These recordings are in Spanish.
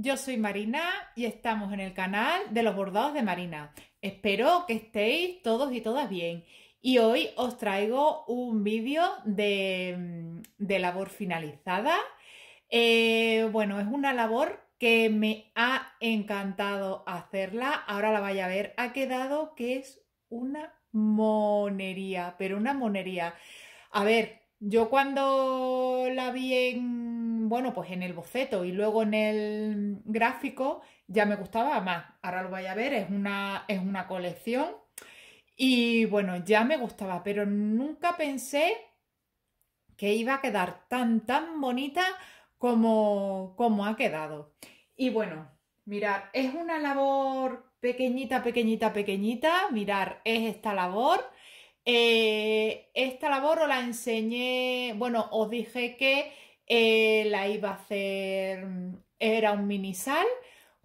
Yo soy Marina y estamos en el canal de los bordados de Marina. Espero que estéis todos y todas bien. Y hoy os traigo un vídeo de, mm, de, labor finalizada. Eh, bueno, es una labor que me ha encantado hacerla. Ahora la vaya a ver. Ha quedado que es una monería, pero una monería. A ver, yo cuando la vi en, bueno, pues en el boceto y luego en el gráfico, ya me gustaba más. Ahora lo vais a ver, es una, es una colección. Y bueno, ya me gustaba, pero nunca pensé que iba a quedar tan, tan bonita como, como ha quedado. Y bueno, mirar es una labor pequeñita, pequeñita, pequeñita. Mirar, es esta labor. Eh, esta labor os la enseñé, bueno, os dije que eh, la iba a hacer, era un minisal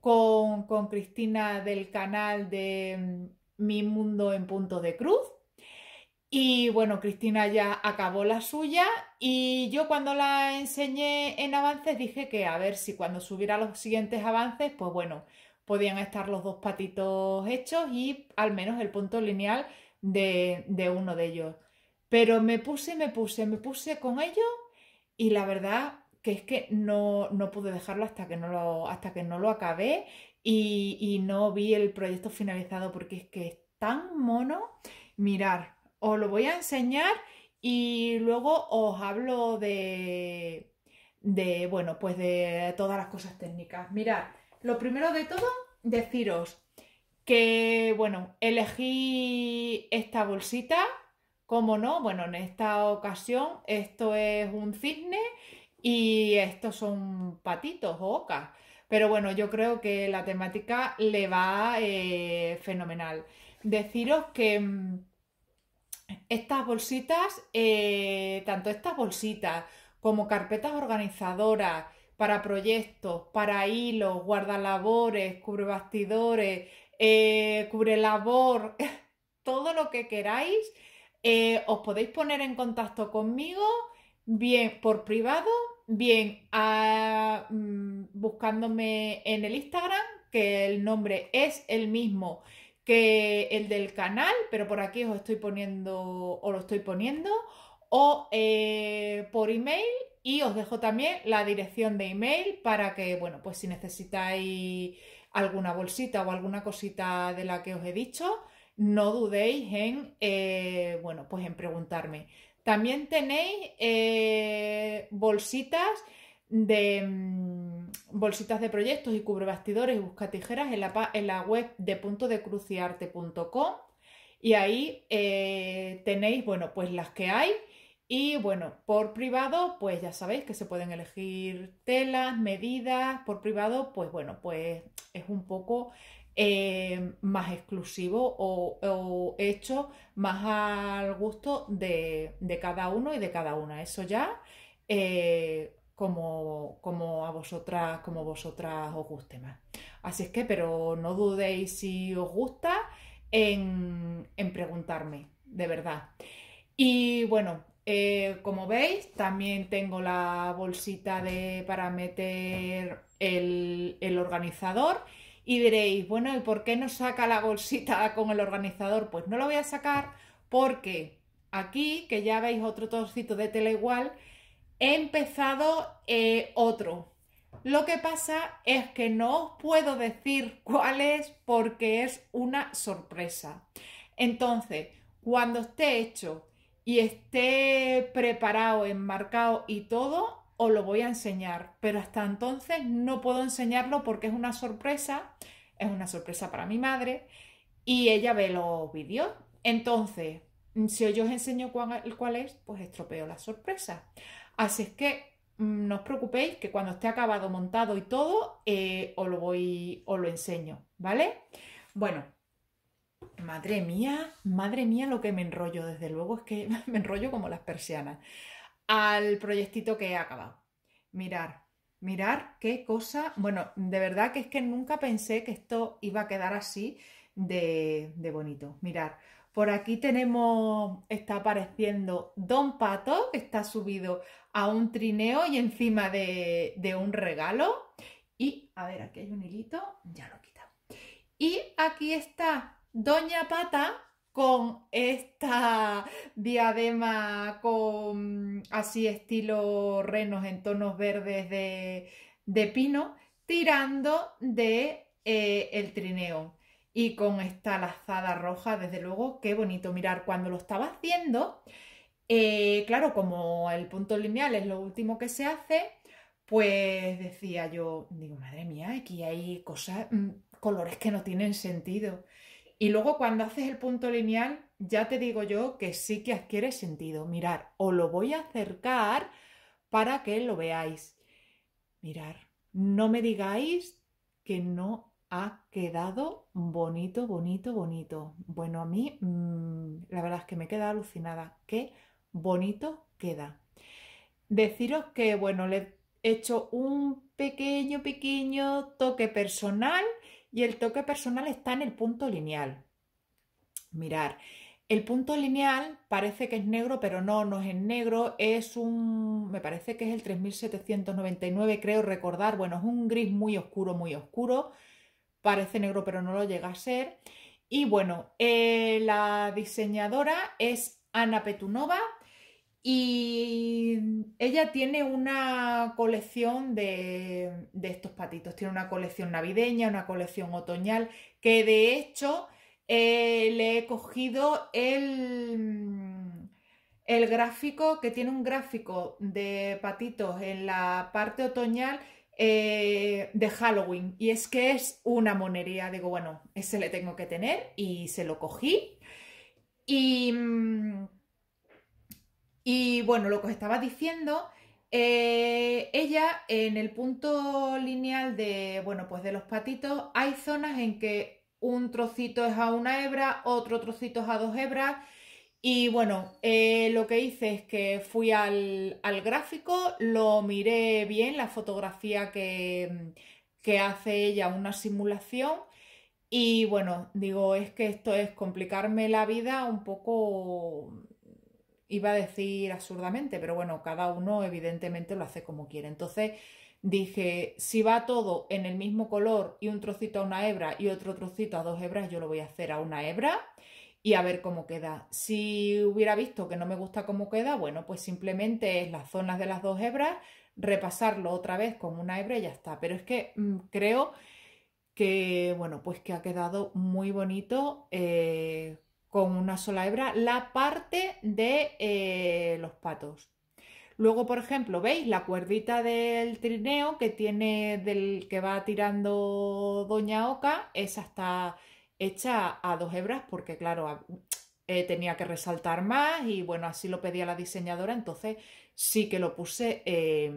con, con Cristina del canal de mm, Mi Mundo en Punto de Cruz. Y bueno, Cristina ya acabó la suya y yo cuando la enseñé en avances dije que a ver si cuando subiera los siguientes avances, pues bueno, podían estar los dos patitos hechos y al menos el punto lineal de, uno de ellos. Pero me puse, me puse, me puse con ellos y la verdad que es que no, no pude dejarlo hasta que no lo, hasta que no lo acabé y, y, no vi el proyecto finalizado porque es que es tan mono. Mirar, os lo voy a enseñar y luego os hablo de, de bueno, pues de todas las cosas técnicas. Mirad, lo primero de todo, deciros que bueno, elegí esta bolsita, como no, bueno, en esta ocasión esto es un cisne y estos son patitos o ocas. Pero bueno, yo creo que la temática le va eh, fenomenal. Deciros que mm, estas bolsitas, eh, tanto estas bolsitas como carpetas organizadoras para proyectos, para hilos, guardalabores, cubrebastidores... Eh, cubrelabor, todo lo que queráis. Eh, os podéis poner en contacto conmigo, bien por privado, bien ah, mm, buscándome en el Instagram, que el nombre es el mismo que el del canal, pero por aquí os estoy poniendo o lo estoy poniendo, o eh, por email y os dejo también la dirección de email para que, bueno, pues si necesitáis alguna bolsita o alguna cosita de la que os he dicho, no dudéis en, eh, bueno, pues en preguntarme. También tenéis eh, bolsitas de mm, bolsitas de proyectos y cubrebastidores y busca tijeras en la, en la web de punto y ahí eh, tenéis, bueno, pues las que hay y bueno, por privado, pues ya sabéis que se pueden elegir telas, medidas. Por privado, pues bueno, pues es un poco eh, más exclusivo o, hecho más al gusto de, cada uno y de cada una. Eso ya eh, como, como, a vosotras, como vosotras os guste más. Así es que, pero no dudéis si os gusta en, en preguntarme, de verdad. Y bueno, eh, como veis, también tengo la bolsita de, para meter el, organizador. Y diréis, bueno, ¿y por qué no saca la bolsita con el organizador? Pues no lo voy a sacar porque aquí, que ya veis otro trocito de tela igual, he empezado eh, otro. Lo que pasa es que no os puedo decir cuál es porque es una sorpresa. Entonces, cuando esté hecho y esté preparado, enmarcado y todo, os lo voy a enseñar. Pero hasta entonces no puedo enseñarlo porque es una sorpresa, es una sorpresa para mi madre y ella ve los vídeos. Entonces, si yo os enseño cuál, es, pues estropeo la sorpresa. Así es que mm, no os preocupéis que cuando esté acabado, montado y todo, eh, os, lo voy, os lo enseño, ¿vale? Bueno, Madre mía, madre mía lo que me enrollo, desde luego es que me enrollo como las persianas, al proyectito que he acabado. Mirar, mirar qué cosa, bueno, de verdad que es que nunca pensé que esto iba a quedar así de, bonito. Mirar, por aquí tenemos, está apareciendo Don Pato, que está subido a un trineo y encima de, de un regalo. Y, a ver, aquí hay un hilito, ya lo he quitado. Y aquí está Doña Pata con esta diadema con así estilo renos en tonos verdes de, de pino, tirando de eh, el trineo y con esta lazada roja, desde luego, qué bonito mirar cuando lo estaba haciendo. Eh, claro, como el punto lineal es lo último que se hace, pues decía yo, digo, madre mía, aquí hay cosas, mm, colores que no tienen sentido. Y luego cuando haces el punto lineal, ya te digo yo que sí que adquiere sentido. Mirar, o lo voy a acercar para que lo veáis. Mirar, no me digáis que no ha quedado bonito, bonito, bonito. Bueno, a mí mm, la verdad es que me queda alucinada. Qué bonito queda. Deciros que, bueno, le he hecho un pequeño, pequeño toque personal y el toque personal está en el punto lineal. Mirar, el punto lineal parece que es negro, pero no, no es negro, es un, me parece que es el 3799, creo recordar, bueno, es un gris muy oscuro, muy oscuro, parece negro, pero no lo llega a ser. Y bueno, eh, la diseñadora es Ana Petunova, y ella tiene una colección de, estos patitos. Tiene una colección navideña, una colección otoñal, que de hecho eh, le he cogido el, el gráfico, que tiene un gráfico de patitos en la parte otoñal eh, de Halloween. Y es que es una monería. Digo, bueno, ese le tengo que tener y se lo cogí. Y mm, y bueno, lo que os estaba diciendo, eh, ella en el punto lineal de, bueno, pues de los patitos, hay zonas en que un trocito es a una hebra, otro trocito es a dos hebras. Y bueno, eh, lo que hice es que fui al, gráfico, lo miré bien, la fotografía que, que hace ella, una simulación. Y bueno, digo, es que esto es complicarme la vida un poco iba a decir absurdamente, pero bueno, cada uno evidentemente lo hace como quiere. Entonces dije, si va todo en el mismo color y un trocito a una hebra y otro trocito a dos hebras, yo lo voy a hacer a una hebra y a ver cómo queda. Si hubiera visto que no me gusta cómo queda, bueno, pues simplemente es las zonas de las dos hebras, repasarlo otra vez con una hebra y ya está. Pero es que mm, creo que, bueno, pues que ha quedado muy bonito. Eh, con una sola hebra la parte de eh, los patos. Luego, por ejemplo, veis la cuerdita del trineo que tiene del que va tirando Doña Oca, esa está hecha a dos hebras porque, claro, eh, tenía que resaltar más y bueno, así lo pedía la diseñadora, entonces sí que lo puse eh,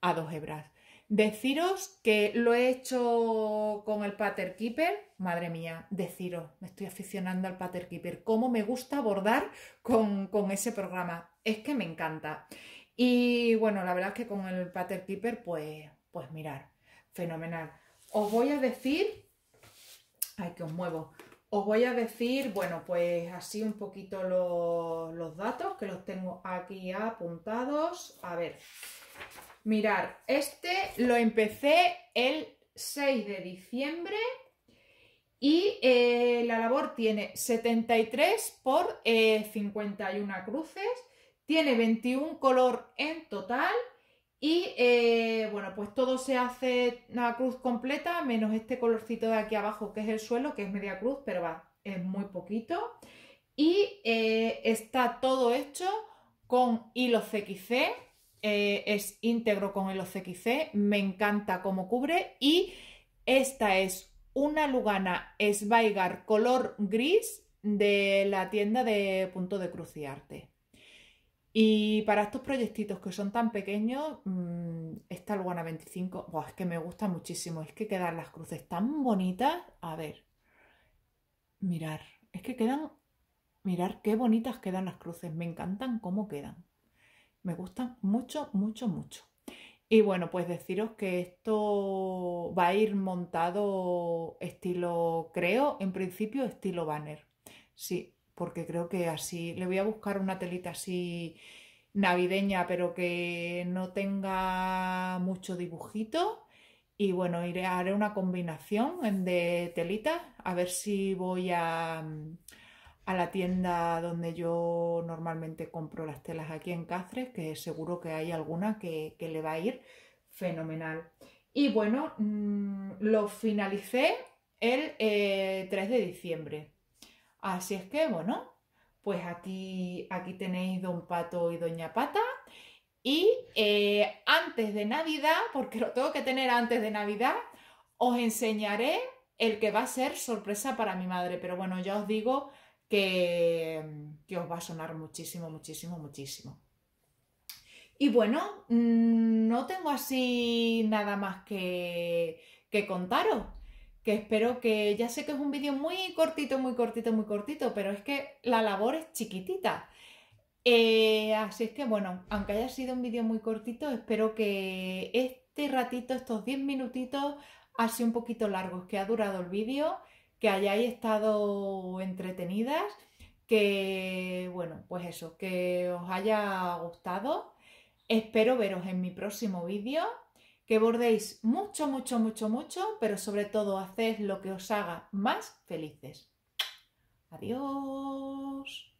a dos hebras. Deciros que lo he hecho con el Pater Keeper. Madre mía, deciros, me estoy aficionando al Pater Keeper. Cómo me gusta abordar con, ese programa. Es que me encanta. Y bueno, la verdad es que con el Pater Keeper, pues, pues mirar, fenomenal. Os voy a decir, ay que os muevo, os voy a decir, bueno, pues así un poquito los datos que los tengo aquí apuntados. A ver, Mirar este lo empecé el 6 de diciembre y eh, la labor tiene 73 por 51 eh, cruces, tiene 21 color en total y eh, bueno, pues todo se hace una cruz completa menos este colorcito de aquí abajo que es el suelo, que es media cruz, pero va, es muy poquito. Y está todo hecho con hilo CXC eh, es íntegro con el OCXC, me encanta cómo cubre y esta es una Lugana Sveigar color gris de la tienda de Punto de Cruz y Arte. Y para estos proyectitos que son tan pequeños, mm, esta Lugana 25, es que me gusta muchísimo, es que quedan las cruces tan bonitas. A ver, mirar, es que quedan, mirar qué bonitas quedan las cruces, me encantan cómo quedan. Me gustan mucho, mucho, mucho. Y bueno, pues deciros que esto va a ir montado estilo, creo, en principio estilo banner. Sí, porque creo que así, le voy a buscar una telita así navideña, pero que no tenga mucho dibujito. Y bueno, iré, haré una combinación de telitas, a ver si voy a a la tienda donde yo normalmente compro las telas aquí en Cáceres, que seguro que hay alguna que, que le va a ir fenomenal. Y bueno, mm, lo finalicé el 3 eh, de diciembre. Así es que bueno, pues aquí, aquí tenéis Don Pato y Doña Pata. Y eh, antes de Navidad, porque lo tengo que tener antes de Navidad, os enseñaré el que va a ser sorpresa para mi madre. Pero bueno, ya os digo que, os va a sonar muchísimo, muchísimo, muchísimo. Y bueno, mm, no tengo así nada más que, que contaros que espero que, ya sé que es un vídeo muy cortito, muy cortito, muy cortito, pero es que la labor es chiquitita. Eh, así es que bueno, aunque haya sido un vídeo muy cortito, espero que este ratito, estos 10 minutitos, ha sido un poquito largos que ha durado el vídeo, que hayáis estado entretenidas, que, bueno, pues eso, que os haya gustado. Espero veros en mi próximo vídeo, que bordéis mucho, mucho, mucho, mucho, pero sobre todo haced lo que os haga más felices. Adiós.